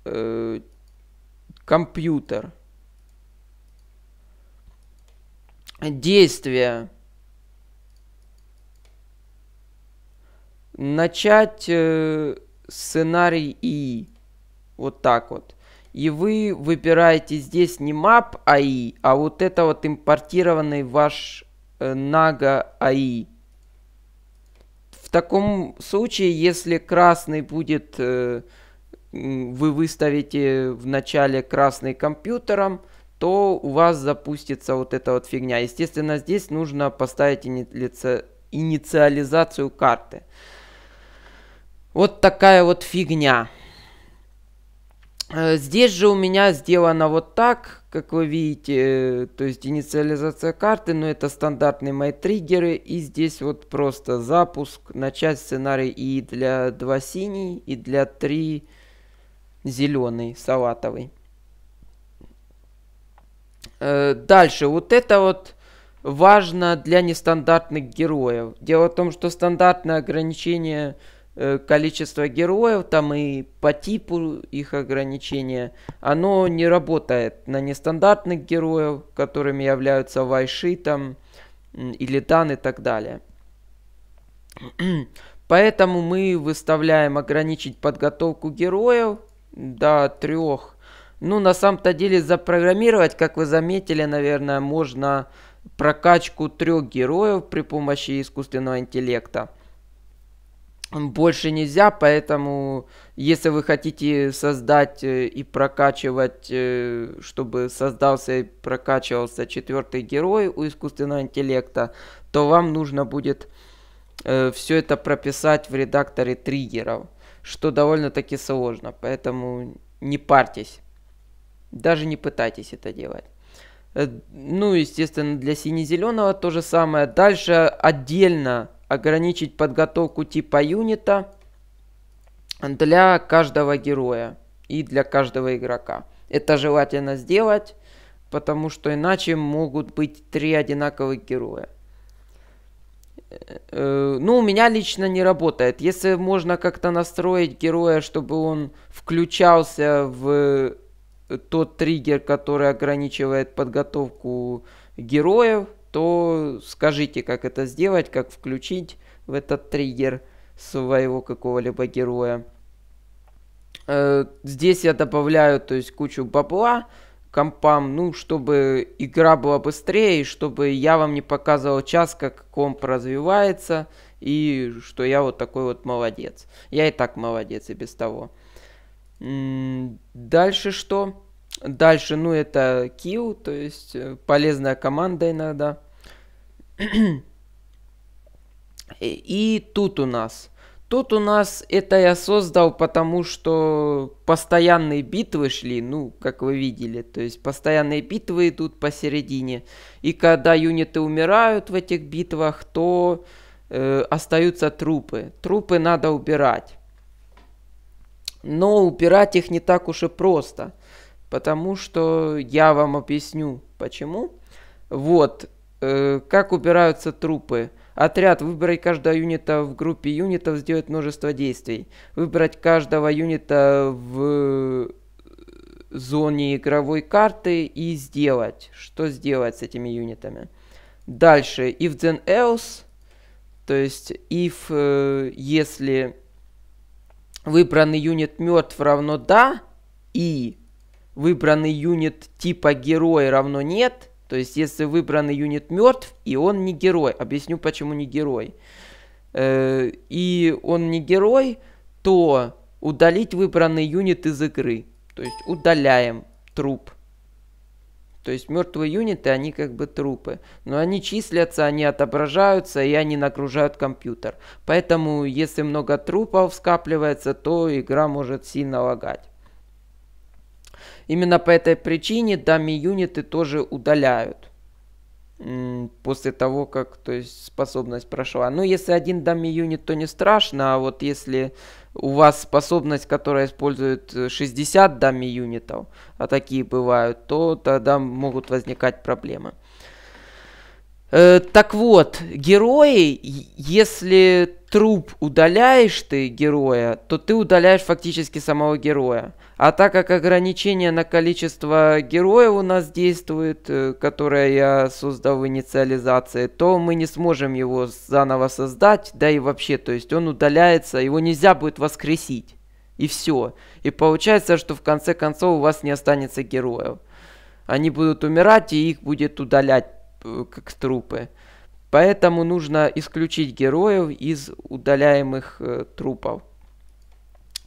э, компьютер. Действие. Начать э, сценарий И. Вот так вот и вы выбираете здесь не map AI, а, а вот это вот импортированный ваш э, Naga AI. А в таком случае, если красный будет, э, вы выставите в начале красный компьютером, то у вас запустится вот эта вот фигня. Естественно, здесь нужно поставить иници... инициализацию карты. Вот такая вот фигня. Э, здесь же у меня сделано вот так, как вы видите, э, то есть инициализация карты, но это стандартные мои триггеры. И здесь вот просто запуск, начать сценарий и для 2 синий, и для 3 зеленый, салатовый. Э, дальше, вот это вот важно для нестандартных героев. Дело в том, что стандартное ограничение Э, количество героев там и по типу их ограничения, оно не работает на нестандартных героев, которыми являются вайши там, или дан и так далее. *clears throat* Поэтому мы выставляем ограничить подготовку героев до трех. Ну, на самом-то деле запрограммировать, как вы заметили, наверное, можно прокачку трех героев при помощи искусственного интеллекта больше нельзя, поэтому если вы хотите создать э, и прокачивать, э, чтобы создался и прокачивался четвертый герой у искусственного интеллекта, то вам нужно будет э, все это прописать в редакторе триггеров, что довольно-таки сложно, поэтому не парьтесь, даже не пытайтесь это делать. Ну, естественно, для сине-зеленого то же самое. Дальше отдельно ограничить подготовку типа юнита для каждого героя и для каждого игрока. Это желательно сделать, потому что иначе могут быть три одинаковых героя. Э, ну, у меня лично не работает. Если можно как-то настроить героя, чтобы он включался в э, тот триггер, который ограничивает подготовку героев, то скажите, как это сделать, как включить в этот триггер своего какого-либо героя. Э, здесь я добавляю, то есть, кучу бабла компам, ну, чтобы игра была быстрее, чтобы я вам не показывал час, как комп развивается, и что я вот такой вот молодец. Я и так молодец, и без того. Дальше что? Дальше, ну, это Кил, то есть э, полезная команда иногда. *clears throat* И тут у нас. Тут у нас это я создал, потому что постоянные битвы шли, ну, как вы видели. То есть постоянные битвы идут посередине. И когда юниты умирают в этих битвах, то э, остаются трупы. Трупы надо убирать. Но убирать их не так уж и просто – потому что я вам объясню, почему. Вот, э, как убираются трупы. Отряд. Выбрать каждого юнита в группе юнитов сделать множество действий. Выбрать каждого юнита в э, зоне игровой карты и сделать. Что сделать с этими юнитами? Дальше. If then else. То есть, if, э, если выбранный юнит мертв равно да, и выбранный юнит типа герой равно нет, то есть если выбранный юнит мертв, и он не герой. Объясню, почему не герой. Э, и он не герой, то удалить выбранный юнит из игры. То есть удаляем труп. То есть мертвые юниты, они как бы трупы. Но они числятся, они отображаются и они нагружают компьютер. Поэтому если много трупов скапливается, то игра может сильно лагать. Именно по этой причине дами-юниты тоже удаляют после того, как то есть, способность прошла. Ну, если один дами юнит, то не страшно, а вот если у вас способность, которая использует 60 э, дами юнитов, а такие бывают, то тогда могут возникать проблемы. Э, так вот, герои, если труп удаляешь ты героя, то ты удаляешь фактически самого героя. А так как ограничение на количество героев у нас действует, э, которое я создал в инициализации, то мы не сможем его заново создать, да и вообще, то есть он удаляется, его нельзя будет воскресить. И все. И получается, что в конце концов у вас не останется героев. Они будут умирать, и их будет удалять э, как трупы. Поэтому нужно исключить героев из удаляемых э, трупов.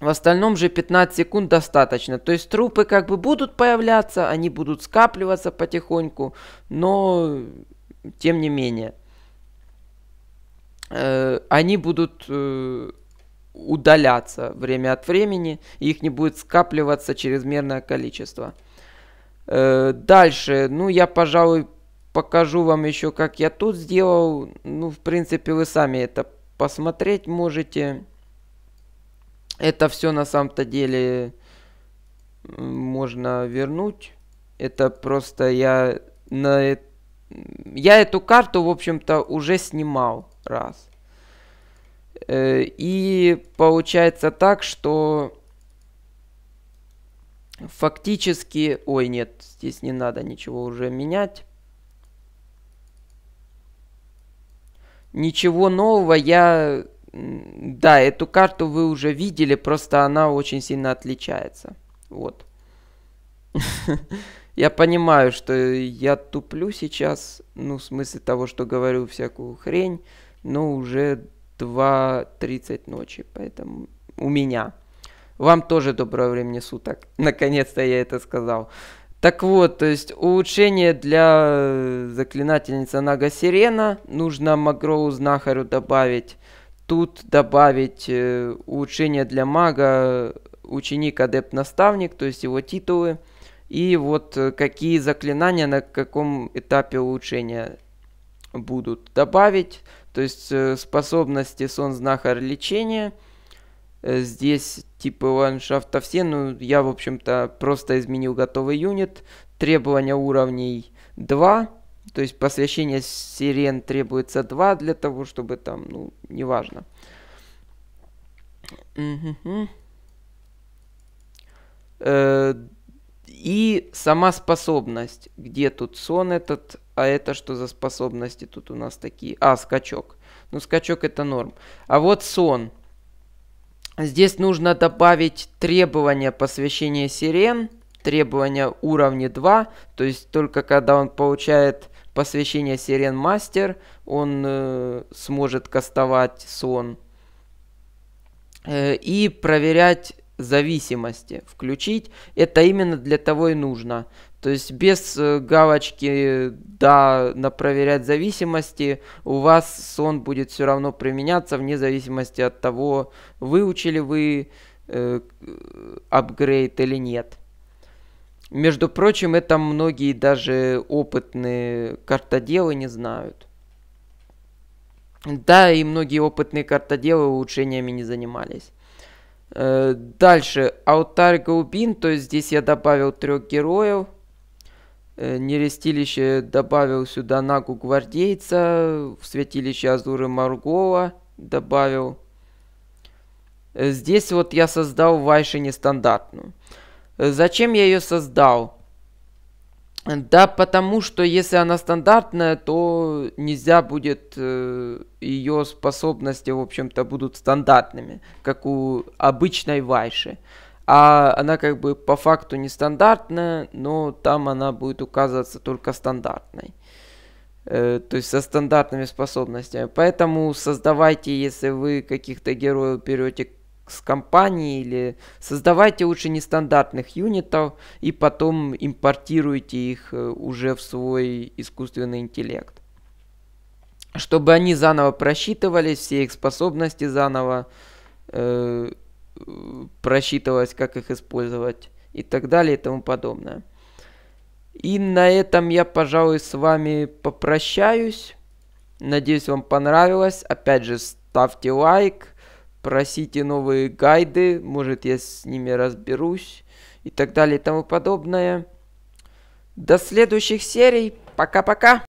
В остальном же 15 секунд достаточно. То есть трупы как бы будут появляться, они будут скапливаться потихоньку, но тем не менее. Э, они будут э, удаляться время от времени, их не будет скапливаться чрезмерное количество. Э, дальше, ну я, пожалуй, покажу вам еще, как я тут сделал. Ну, в принципе, вы сами это посмотреть можете. Это все на самом-то деле можно вернуть. Это просто я на э, я эту карту, в общем-то, уже снимал раз. Э, и получается так, что фактически... Ой, нет, здесь не надо ничего уже менять. Ничего нового я да, эту карту вы уже видели, просто она очень сильно отличается. Вот. *laughs* Я понимаю, что я туплю сейчас, ну, в смысле того, что говорю всякую хрень, но уже 2.30 ночи, поэтому у меня. Вам тоже доброе время суток. *laughs* Наконец-то я это сказал. Так вот, то есть улучшение для э, заклинательницы Нага Сирена. Нужно Магроу Знахарю добавить Тут добавить э, улучшение для мага, ученик, адепт, наставник, то есть его титулы. И вот э, какие заклинания на каком этапе улучшения будут добавить. То есть э, способности сон, знахарь, лечение. здесь типы ландшафта все. Ну, я, в общем-то, просто изменил готовый юнит. Требования уровней 2. То есть посвящение сирен требуется 2 для того, чтобы там, ну, неважно. Э, и сама способность. Где тут сон этот? А это что за способности тут у нас такие? А, скачок. Ну, скачок это норм. А вот сон. Здесь нужно добавить требования посвящения сирен. Требования уровня 2. То есть только когда он получает посвящение Сирен Мастер, он э, сможет кастовать сон. Э, и проверять зависимости включить. Это именно для того и нужно. То есть без э, галочки «Да, на проверять зависимости» у вас сон будет все равно применяться, вне зависимости от того, выучили вы э, э или нет. Между прочим, это многие даже опытные картоделы не знают. Да, и многие опытные картоделы улучшениями не занимались. Э, дальше, Аутар Гаубин, то есть здесь я добавил трех героев. Э, Нерестилище добавил сюда Нагу Гвардейца, в святилище Азуры Маргола добавил. Э, здесь вот я создал Вайши нестандартную. Зачем я ее создал? Да, потому что если она стандартная, то нельзя будет э, ее способности, в общем-то, будут стандартными, как у обычной Вайши. А она как бы по факту нестандартная, но там она будет указываться только стандартной. Э, то есть со стандартными способностями. Поэтому создавайте, если вы каких-то героев берете с компанией или создавайте лучше нестандартных юнитов и потом импортируйте их э, уже в свой искусственный интеллект. Чтобы они заново просчитывались, все их способности заново э, просчитывалось, как их использовать и так далее и тому подобное. И на этом я, пожалуй, с вами попрощаюсь. Надеюсь, вам понравилось. Опять же, ставьте лайк просите новые гайды, может я с ними разберусь и так далее и тому подобное. До следующих серий. Пока-пока.